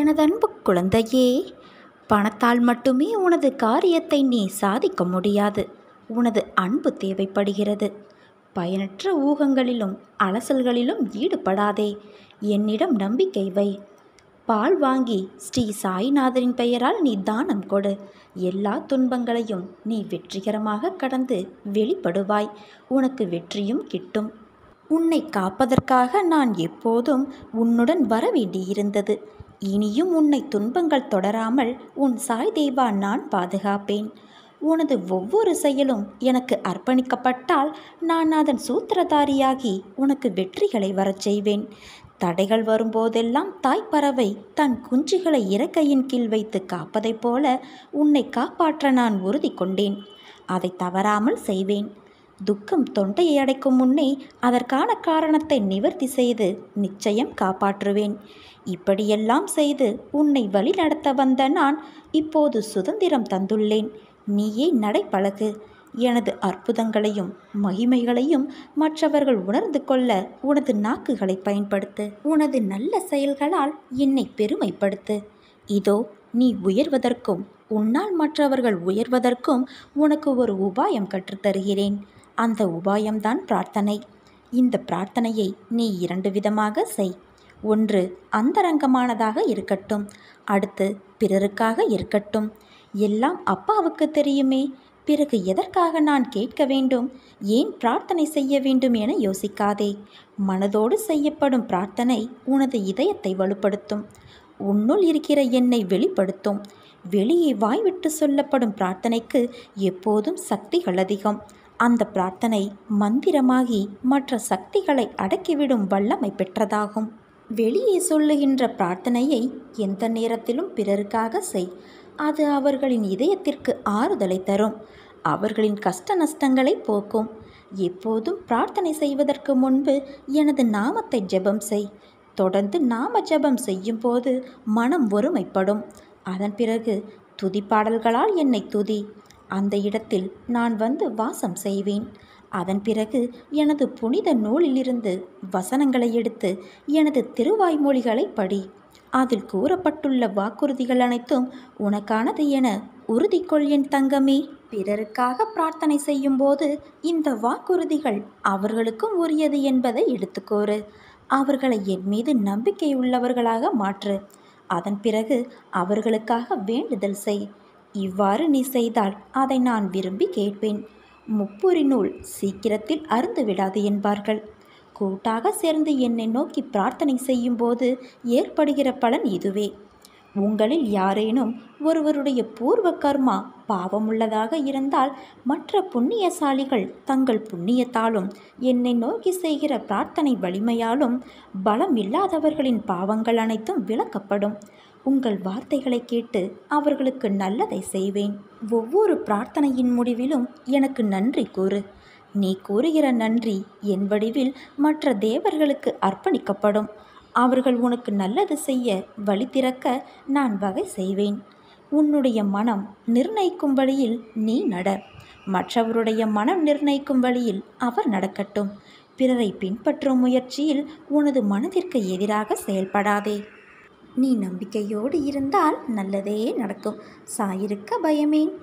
எனது அன்பு குழந்தையே பணத்தால் மட்டுமே உனது காரியத்தை நீ சாதிக்க முடியாது உனது அன்பு தேவைப்படுகிறது பயனற்ற ஊகங்களிலும் அலசல்களிலும் ஈடுபடாதே என்னிடம் நம்பிக்கை வை பால் வாங்கி ஸ்ரீ சாய்நாதரின் பெயரால் நீ தானம் கொடு எல்லா துன்பங்களையும் நீ வெற்றிகரமாக கடந்து வெளிப்படுவாய் உனக்கு வெற்றியும் கிட்டும் உன்னை காப்பதற்காக நான் எப்போதும் உன்னுடன் வர வேண்டியிருந்தது இனியும் உன்னை துன்பங்கள் தொடராமல் உன் சாய் தேவா நான் பாதுகாப்பேன் உனது ஒவ்வொரு செயலும் எனக்கு அர்ப்பணிக்கப்பட்டால் நான் அதன் சூத்திரதாரியாகி உனக்கு வெற்றிகளை வரச் செய்வேன் தடைகள் வரும்போதெல்லாம் தாய்ப்பறவை தன் குஞ்சுகளை இறக்கையின் கீழ் வைத்து காப்பதைப் போல உன்னை காப்பாற்ற நான் உறுதி கொண்டேன் அதை தவறாமல் செய்வேன் துக்கம் தொண்டையை அடைக்கும் முன்னே அதற்கான காரணத்தை நிவர்த்தி செய்து நிச்சயம் காப்பாற்றுவேன் இப்படியெல்லாம் செய்து உன்னை வழி நடத்த வந்த நான் இப்போது சுதந்திரம் தந்துள்ளேன் நீயே நடை பழகு எனது அற்புதங்களையும் மகிமைகளையும் மற்றவர்கள் உணர்ந்து கொள்ள உனது நாக்குகளை பயன்படுத்து உனது நல்ல செயல்களால் என்னை பெருமைப்படுத்து இதோ நீ உயர்வதற்கும் உன்னால் மற்றவர்கள் உயர்வதற்கும் உனக்கு ஒரு உபாயம் கற்றுத்தருகிறேன் அந்த உபாயம்தான் பிரார்த்தனை இந்த பிரார்த்தனையை நீ இரண்டு விதமாக செய் ஒன்று அந்தரங்கமானதாக இருக்கட்டும் அடுத்து பிறருக்காக இருக்கட்டும் எல்லாம் அப்பாவுக்கு தெரியுமே பிறகு எதற்காக நான் கேட்க வேண்டும் ஏன் பிரார்த்தனை செய்ய வேண்டும் என யோசிக்காதே மனதோடு செய்யப்படும் பிரார்த்தனை உனது இதயத்தை வலுப்படுத்தும் உன்னுள் இருக்கிற என்னை வெளிப்படுத்தும் வெளியே வாய்விட்டு சொல்லப்படும் பிரார்த்தனைக்கு எப்போதும் சக்திகள் அதிகம் அந்த பிரார்த்தனை மந்திரமாகி மற்ற சக்திகளை அடக்கிவிடும் வல்லமை பெற்றதாகும் வெளியே சொல்லுகின்ற பிரார்த்தனையை எந்த நேரத்திலும் பிறருக்காக செய் அது அவர்களின் இதயத்திற்கு ஆறுதலை தரும் அவர்களின் கஷ்ட நஷ்டங்களை போக்கும் எப்போதும் பிரார்த்தனை செய்வதற்கு முன்பு எனது நாமத்தை ஜெபம் செய் தொடர்ந்து நாம ஜெபம் செய்யும் போது மனம் ஒருமைப்படும் அதன் பிறகு துதிப்பாடல்களால் என்னை துதி அந்த இடத்தில் நான் வந்து வாசம் செய்வேன் அதன் பிறகு எனது புனித நூலிலிருந்து வசனங்களை எடுத்து எனது திருவாய்மொழிகளை படி அதில் கூறப்பட்டுள்ள வாக்குறுதிகள் அனைத்தும் உனக்கானது என உறுதிக்கொள் என் தங்கமே பிறருக்காக பிரார்த்தனை செய்யும்போது இந்த வாக்குறுதிகள் அவர்களுக்கும் உரியது என்பதை எடுத்துக்கோரு அவர்களை என் மீது நம்பிக்கை உள்ளவர்களாக மாற்று அதன் பிறகு அவர்களுக்காக வேண்டுதல் செய் இவ்வாறு நீ செய்தால் அதை நான் விரும்பி கேட்பேன் நூல் சீக்கிரத்தில் அருந்து விடாது என்பார்கள் கூட்டாக சேர்ந்து என்னை நோக்கி பிரார்த்தனை செய்யும்போது ஏற்படுகிற பலன் இதுவே உங்களில் யாரேனும் ஒருவருடைய பூர்வ கர்மா பாவமுள்ளதாக இருந்தால் மற்ற புண்ணியசாலிகள் தங்கள் புண்ணியத்தாலும் என்னை நோக்கி செய்கிற பிரார்த்தனை வலிமையாலும் பலம் இல்லாதவர்களின் பாவங்கள் அனைத்தும் விளக்கப்படும் உங்கள் வார்த்தைகளை கேட்டு அவர்களுக்கு நல்லதை செய்வேன் ஒவ்வொரு பிரார்த்தனையின் முடிவிலும் எனக்கு நன்றி கூறு நீ கூறுகிற நன்றி என் வடிவில் மற்ற தேவர்களுக்கு அர்ப்பணிக்கப்படும் அவர்கள் உனக்கு நல்லது செய்ய வழி திறக்க நான் வகை செய்வேன் உன்னுடைய மனம் நிர்ணயிக்கும் வழியில் நீ நட மற்றவருடைய மனம் நிர்ணயிக்கும் வழியில் அவர் நடக்கட்டும் பிறரை பின்பற்றும் முயற்சியில் உனது மனதிற்கு எதிராக செயல்படாதே நீ நம்பிக்கையோடு இருந்தால் நல்லதே நடக்கும் சாயிருக்க பயமேன்